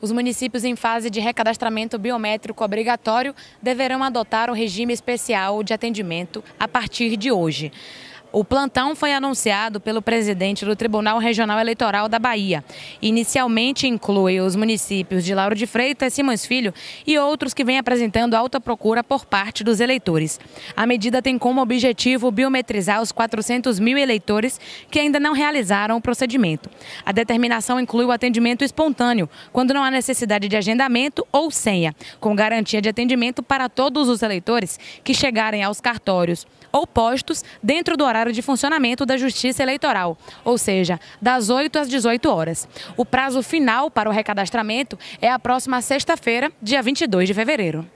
Os municípios em fase de recadastramento biométrico obrigatório deverão adotar um regime especial de atendimento a partir de hoje. O plantão foi anunciado pelo presidente do Tribunal Regional Eleitoral da Bahia. Inicialmente inclui os municípios de Lauro de Freitas, Simões Filho e outros que vêm apresentando alta procura por parte dos eleitores. A medida tem como objetivo biometrizar os 400 mil eleitores que ainda não realizaram o procedimento. A determinação inclui o atendimento espontâneo, quando não há necessidade de agendamento ou senha, com garantia de atendimento para todos os eleitores que chegarem aos cartórios ou postos dentro do horário horário de funcionamento da Justiça Eleitoral, ou seja, das 8 às 18 horas. O prazo final para o recadastramento é a próxima sexta-feira, dia 22 de fevereiro.